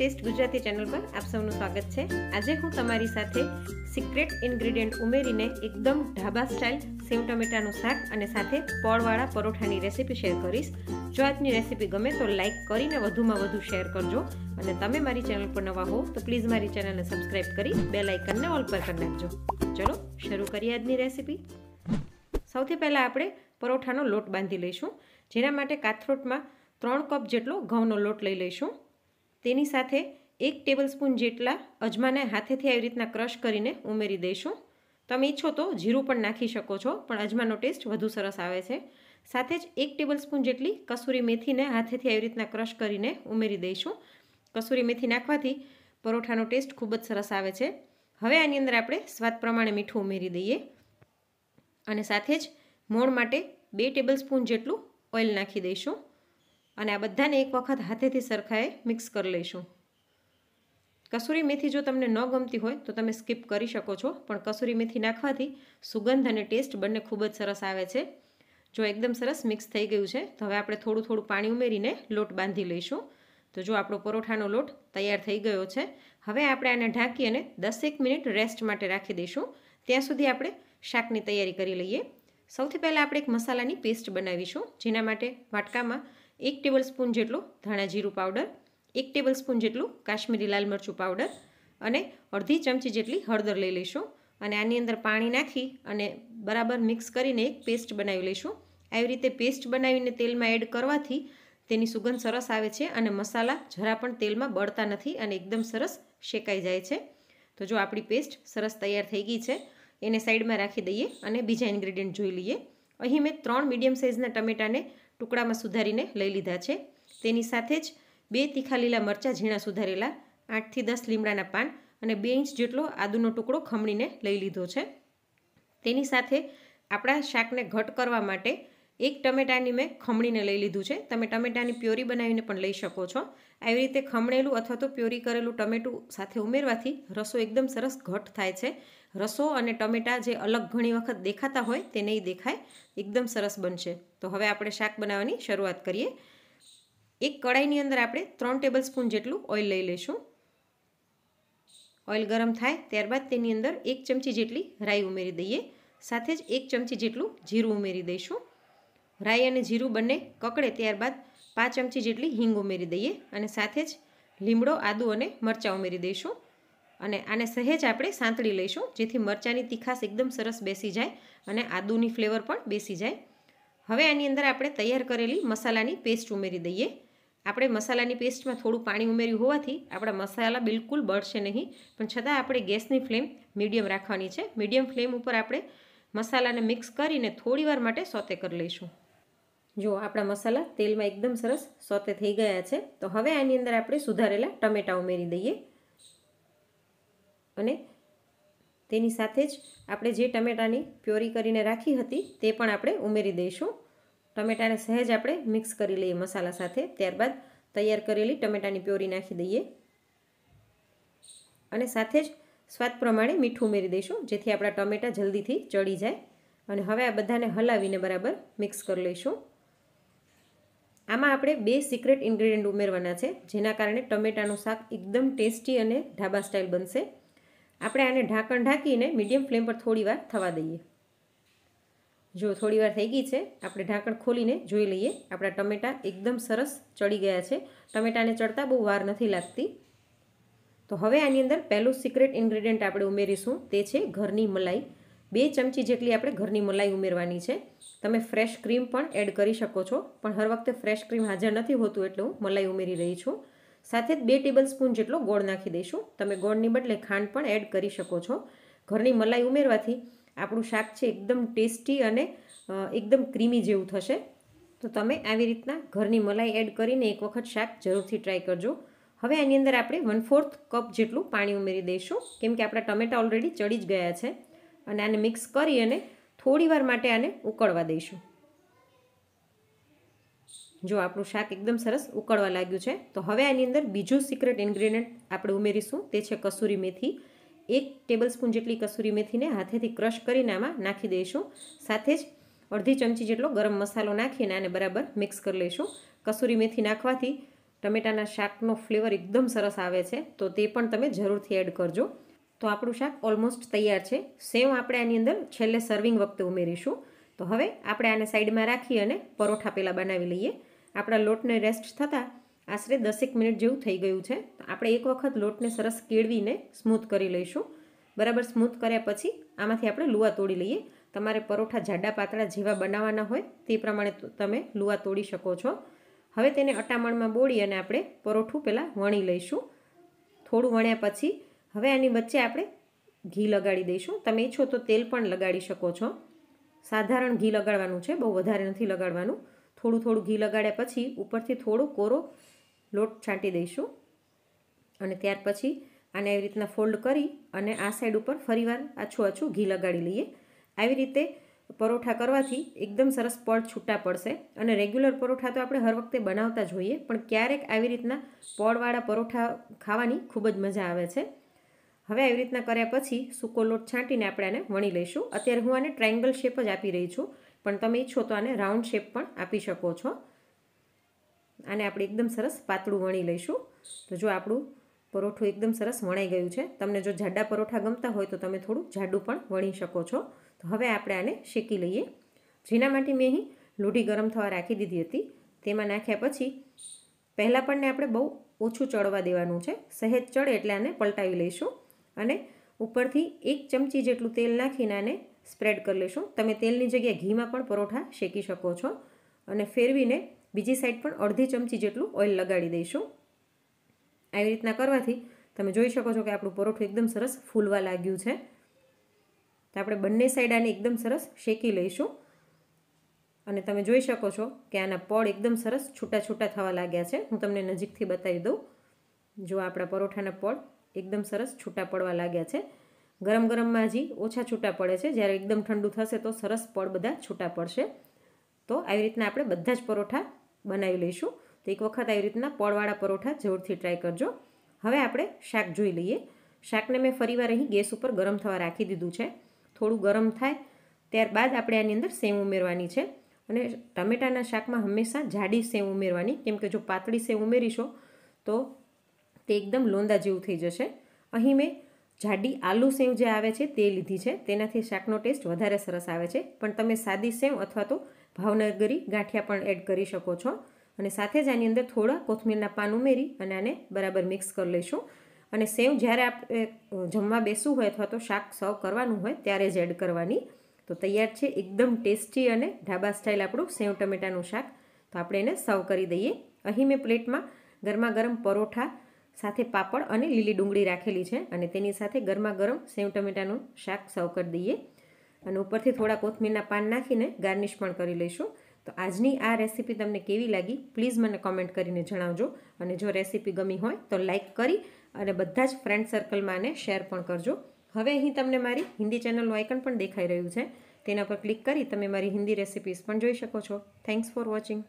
test Gujarati channel પર આપ સૌનું સ્વાગત છે આજે હું તમારી સાથે સિક્રેટ ઇન્ગ્રેડિયન્ટ ઉમેરીને એકદમ ઢાબા સ્ટાઇલ સેવ ટમેટાનું શાક અને સાથે પોળવાળા પરોઠાની રેસીપી શેર કરીશ જો આજની રેસીપી ગમે તો લાઇક કરીને વધુમાં વધુ શેર કરજો અને તમે મારી ચેનલ પર નવા હો તો પ્લીઝ મારી ચેનલને સબસ્ક્રાઇબ કરી બે લાઇકનને ઓલ પર કરી નાખજો ચલો શરૂ કરીએ આજની રેસીપી સૌથી પહેલાં આપણે પરોઠાનો લોટ બાંધી લઈશું જેના માટે કાથરોટમાં ત્રણ કપ જેટલો ઘઉંનો લોટ લઈ લઈશું તેની સાથે એક ટેબલસ્પૂન જેટલા અજમાને હાથેથી આવી રીતના ક્રશ કરીને ઉમેરી દઈશું તમે ઈચ્છો તો જીરું પણ નાખી શકો છો પણ અજમાનો ટેસ્ટ વધુ સરસ આવે છે સાથે જ એક ટેબલસ્પૂન જેટલી કસૂરી મેથીને હાથેથી આવી રીતના ક્રશ કરીને ઉમેરી દઈશું કસૂરી મેથી નાખવાથી પરોઠાનો ટેસ્ટ ખૂબ જ સરસ આવે છે હવે આની અંદર આપણે સ્વાદ પ્રમાણે મીઠું ઉમેરી દઈએ અને સાથે જ મોણ માટે બે ટેબલસ્પૂન જેટલું ઓઇલ નાખી દઈશું અને આ બધાને એક વખત હાથેથી સરખાએ મિક્સ કરી લઈશું કસૂરી મેથી જો તમને ન ગમતી હોય તો તમે સ્કીપ કરી શકો છો પણ કસૂરી મેથી નાખવાથી સુગંધ અને ટેસ્ટ બંને ખૂબ જ સરસ આવે છે જો એકદમ સરસ મિક્સ થઈ ગયું છે તો હવે આપણે થોડું થોડું પાણી ઉમેરીને લોટ બાંધી લઈશું તો જો આપણો પરોઠાનો લોટ તૈયાર થઈ ગયો છે હવે આપણે આને ઢાંકી અને દસેક મિનિટ રેસ્ટ માટે રાખી દઈશું ત્યાં સુધી આપણે શાકની તૈયારી કરી લઈએ સૌથી પહેલાં આપણે એક મસાલાની પેસ્ટ બનાવીશું જેના માટે વાટકામાં એક ટેબલ સ્પૂન જેટલું ધાણા જીરું પાવડર એક ટેબલ સ્પૂન જેટલું કાશ્મીરી લાલ મરચું પાવડર અને અડધી ચમચી જેટલી હળદર લઈ લઈશું અને આની અંદર પાણી નાખી અને બરાબર મિક્સ કરીને એક પેસ્ટ બનાવી લઈશું આવી રીતે પેસ્ટ બનાવીને તેલમાં એડ કરવાથી તેની સુગંધ સરસ આવે છે અને મસાલા જરા પણ તેલમાં બળતા નથી અને એકદમ સરસ શેકાઈ જાય છે તો જો આપણી પેસ્ટ સરસ તૈયાર થઈ ગઈ છે એને સાઈડમાં રાખી દઈએ અને બીજા ઇન્ગ્રેડિયન્ટ જોઈ લઈએ અહીં મેં ત્રણ મીડિયમ સાઇઝના ટમેટાને ટુકડામાં સુધારીને લઈ લીધા છે તેની સાથે જ બે તીખા લીલા મરચાં ઝીણા સુધારેલા આઠથી દસ લીમડાના પાન અને બે ઇંચ જેટલો આદુનો ટુકડો ખમણીને લઈ લીધો છે તેની સાથે આપણા શાકને ઘટ કરવા માટે એક ટમેટાની મેં ખમણીને લઈ લીધું છે તમે ટમેટાની પ્યોરી બનાવીને પણ લઈ શકો છો આવી રીતે ખમણેલું અથવા તો પ્યોરી કરેલું ટમેટું સાથે ઉમેરવાથી રસો એકદમ સરસ ઘટ થાય છે રસો અને ટમેટાં જે અલગ ઘણી વખત દેખાતા હોય તે નહીં દેખાય એકદમ સરસ બનશે તો હવે આપણે શાક બનાવવાની શરૂઆત કરીએ એક કડાઈની અંદર આપણે ત્રણ ટેબલ સ્પૂન જેટલું ઓઇલ લઈ લઈશું ઓઇલ ગરમ થાય ત્યારબાદ તેની અંદર એક ચમચી જેટલી રાઈ ઉમેરી દઈએ સાથે જ એક ચમચી જેટલું જીરું ઉમેરી દઈશું રાઈ અને જીરું બંને કકડે ત્યારબાદ પાંચ ચમચી જેટલી હિંગ ઉમેરી દઈએ અને સાથે જ લીમડો આદુ અને મરચાં ઉમેરી દઈશું અને આને સહેજ આપણે સાંતળી લઈશું જેથી મરચાંની તીખાસ એકદમ સરસ બેસી જાય અને આદુની ફ્લેવર પણ બેસી જાય હવે આની અંદર આપણે તૈયાર કરેલી મસાલાની પેસ્ટ ઉમેરી દઈએ આપણે મસાલાની પેસ્ટમાં થોડું પાણી ઉમેર્યું હોવાથી આપણા મસાલા બિલકુલ બળશે નહીં પણ છતાં આપણે ગેસની ફ્લેમ મીડિયમ રાખવાની છે મીડિયમ ફ્લેમ ઉપર આપણે મસાલાને મિક્સ કરીને થોડીવાર માટે સોતે કરી લઈશું જો આપણા મસાલા તેલમાં એકદમ સરસ સોતે થઈ ગયા છે તો હવે આની અંદર આપણે સુધારેલા ટમેટાં ઉમેરી દઈએ અને તેની સાથે જ આપણે જે ટમેટાની પ્યોરી કરીને રાખી હતી તે પણ આપણે ઉમેરી દઈશું ટમેટાને સહેજ આપણે મિક્સ કરી લઈએ મસાલા સાથે ત્યારબાદ તૈયાર કરેલી ટમેટાની પ્યોરી નાખી દઈએ અને સાથે જ સ્વાદ પ્રમાણે મીઠું ઉમેરી દઈશું જેથી આપણા ટમેટા જલ્દીથી ચડી જાય અને હવે આ બધાને હલાવીને બરાબર મિક્સ કરી લઈશું આમાં આપણે બે સિક્રેટ ઇન્ગ્રેડિયન્ટ ઉમેરવાના છે જેના કારણે ટમેટાનું શાક એકદમ ટેસ્ટી અને ઢાબા સ્ટાઇલ બનશે આપણે આને ઢાંકણ ઢાંકીને મીડિયમ ફ્લેમ પર થોડીવાર થવા દઈએ જો થોડીવાર થઈ ગઈ છે આપણે ઢાંકણ ખોલીને જોઈ લઈએ આપણા ટમેટાં એકદમ સરસ ચડી ગયા છે ટમેટાને ચડતા બહુ વાર નથી લાગતી તો હવે આની અંદર પહેલું સિક્રેટ ઇન્ગ્રીડિયન્ટ આપણે ઉમેરીશું તે છે ઘરની મલાઈ બે ચમચી જેટલી આપણે ઘરની મલાઈ ઉમેરવાની છે તમે ફ્રેશ ક્રીમ પણ એડ કરી શકો છો પણ હર વખતે ફ્રેશ ક્રીમ હાજર નથી હોતું એટલે હું મલાઈ ઉમેરી રહી છું સાથે જ બે ટેબલ સ્પૂન જેટલો ગોળ નાખી દઈશું તમે ગોળની બદલે ખાંડ પણ એડ કરી શકો છો ઘરની મલાઈ ઉમેરવાથી આપણું શાક છે એકદમ ટેસ્ટી અને એકદમ ક્રીમી જેવું થશે તો તમે આવી રીતના ઘરની મલાઈ એડ કરીને એક વખત શાક જરૂરથી ટ્રાય કરજો હવે આની અંદર આપણે વન ફોર્થ કપ જેટલું પાણી ઉમેરી દઈશું કેમ કે આપણા ટમેટા ઓલરેડી ચડી જ ગયા છે અને આને મિક્સ કરી અને થોડીવાર માટે આને ઉકળવા દઈશું જો આપણું શાક એકદમ સરસ ઉકળવા લાગ્યું છે તો હવે આની અંદર બીજું સિક્રેટ ઇન્ગ્રેડિયન્ટ આપણે ઉમેરીશું તે છે કસૂરી મેથી એક ટેબલસ્પૂન જેટલી કસૂરી મેથીને હાથેથી ક્રશ કરીને આમાં નાખી દઈશું સાથે જ અડધી ચમચી જેટલો ગરમ મસાલો નાખીને આને બરાબર મિક્સ કરી લઈશું કસૂરી મેથી નાખવાથી ટમેટાના શાકનો ફ્લેવર એકદમ સરસ આવે છે તો તે પણ તમે જરૂરથી એડ કરજો તો આપણું શાક ઓલમોસ્ટ તૈયાર છે સેમ આપણે આની અંદર છેલ્લે સર્વિંગ વખતે ઉમેરીશું તો હવે આપણે આને સાઈડમાં રાખી અને પરોઠા પહેલાં બનાવી લઈએ આપણા લોટને રેસ્ટ થતાં આશરે દસેક મિનિટ જેવું થઈ ગયું છે તો આપણે એક વખત લોટને સરસ કેળવીને સ્મૂથ કરી લઈશું બરાબર સ્મૂથ કર્યા પછી આમાંથી આપણે લુવા તોડી લઈએ તમારે પરોઠા જાડા પાતળા જેવા બનાવવાના હોય તે પ્રમાણે તમે લુવા તોડી શકો છો હવે તેને અટામણમાં બોળી અને આપણે પરોઠું પહેલાં વણી લઈશું થોડું વણ્યા પછી હવે આની વચ્ચે આપણે ઘી લગાડી દઈશું તમે ઈચ્છો તો તેલ પણ લગાડી શકો છો સાધારણ ઘી લગાડવાનું છે બહુ વધારે નથી લગાડવાનું થોડું થોડું ઘી લગાડ્યા પછી ઉપરથી થોડો કોરો લોટ છાંટી દઈશું અને ત્યાર પછી આને આવી રીતના ફોલ્ડ કરી અને આ સાઈડ ઉપર ફરીવાર આછું આછું ઘી લગાડી લઈએ આવી રીતે પરોઠા કરવાથી એકદમ સરસ પડ છૂટા પડશે અને રેગ્યુલર પરોઠા તો આપણે હર વખતે બનાવતા જોઈએ પણ ક્યારેક આવી રીતના પડવાળા પરોઠા ખાવાની ખૂબ જ મજા આવે છે હવે આવી રીતના કર્યા પછી સૂકો લોટ છાંટીને આપણે આને વણી લઈશું અત્યારે હું આને ટ્રાયંગલ શેપ જ આપી રહી છું પણ તમે ઈચ્છો તો આને રાઉન્ડ શેપ પણ આપી શકો છો આને આપણે એકદમ સરસ પાતળું વણી લઈશું તો જો આપણું પરોઠું એકદમ સરસ વણાઈ ગયું છે તમને જો જાડા પરોઠા ગમતા હોય તો તમે થોડું જાડું પણ વણી શકો છો તો હવે આપણે આને શેકી લઈએ જેના માટે મેં અહીં લૂઢી ગરમ થવા રાખી દીધી હતી તેમાં નાખ્યા પછી પહેલાં પણને આપણે બહુ ઓછું ચડવા દેવાનું છે સહેજ ચડે એટલે આને પલટાવી લઈશું અને ઉપરથી એક ચમચી જેટલું તેલ નાખીને આને સ્પ્રેડ કરી લેશું તમે તેલની જગ્યાએ ઘીમાં પણ પરોઠા શેકી શકો છો અને ફેરવીને બીજી સાઈડ પણ અડધી ચમચી જેટલું ઓઇલ લગાડી દઈશું આવી રીતના કરવાથી તમે જોઈ શકો છો કે આપણું પરોઠું એકદમ સરસ ફૂલવા લાગ્યું છે તો આપણે બંને સાઈડ આને એકદમ સરસ શેકી લઈશું અને તમે જોઈ શકો છો કે આના પડ એકદમ સરસ છૂટા છૂટા થવા લાગ્યા છે હું તમને નજીકથી બતાવી દઉં જો આપણા પરોઠાના પડ એકદમ સરસ છૂટા પડવા લાગ્યા છે ગરમ ગરમમાં હજી ઓછા છૂટા પડે છે જ્યારે એકદમ ઠંડુ થશે તો સરસ પળ બધા છૂટા પડશે તો આવી રીતના આપણે બધા જ પરોઠા બનાવી લઈશું તો એક વખત આવી રીતના પળવાળા પરોઠા જરૂરથી ટ્રાય કરજો હવે આપણે શાક જોઈ લઈએ શાકને મેં ફરીવાર અહીં ગેસ ઉપર ગરમ થવા રાખી દીધું છે થોડું ગરમ થાય ત્યારબાદ આપણે આની અંદર સેવ ઉમેરવાની છે અને ટમેટાના શાકમાં હંમેશા જાડી સેવ ઉમેરવાની કેમકે જો પાતળી સેવ ઉમેરીશો તો તે એકદમ લોંદા જેવું થઈ જશે અહીં મેં જાડી આલુ સેવ જે આવે છે તે લીધી છે તેનાથી શાકનો ટેસ્ટ વધારે સરસ આવે છે પણ તમે સાદી સેવ અથવા તો ભાવનગરી ગાંઠિયા પણ એડ કરી શકો છો અને સાથે જ આની અંદર થોડા કોથમીરના પાન ઉમેરી અને આને બરાબર મિક્સ કરી લઈશું અને સેવ જ્યારે આપણે જમવા બેસવું હોય અથવા તો શાક સર્વ કરવાનું હોય ત્યારે જ એડ કરવાની તો તૈયાર છે એકદમ ટેસ્ટી અને ઢાબા સ્ટાઇલ આપણું સેવ ટમેટાનું શાક તો આપણે એને સર્વ કરી દઈએ અહીં મેં પ્લેટમાં ગરમા ગરમ પરોઠા સાથે પાપડ અને લીલી ડુંગળી રાખેલી છે અને તેની સાથે ગરમા ગરમ સેવ ટમેટાનું શાક સર્વ કરી દઈએ અને ઉપરથી થોડા કોથમીરના પાન નાખીને ગાર્નિશ પણ કરી લઈશું તો આજની આ રેસીપી તમને કેવી લાગી પ્લીઝ મને કોમેન્ટ કરીને જણાવજો અને જો રેસીપી ગમી હોય તો લાઇક કરી અને બધા જ ફ્રેન્ડ સર્કલમાં આને શેર પણ કરજો હવે અહીં તમને મારી હિન્દી ચેનલનું આઇકન પણ દેખાઈ રહ્યું છે તેના પર ક્લિક કરી તમે મારી હિન્દી રેસિપીઝ પણ જોઈ શકો છો થેન્ક્સ ફોર વોચિંગ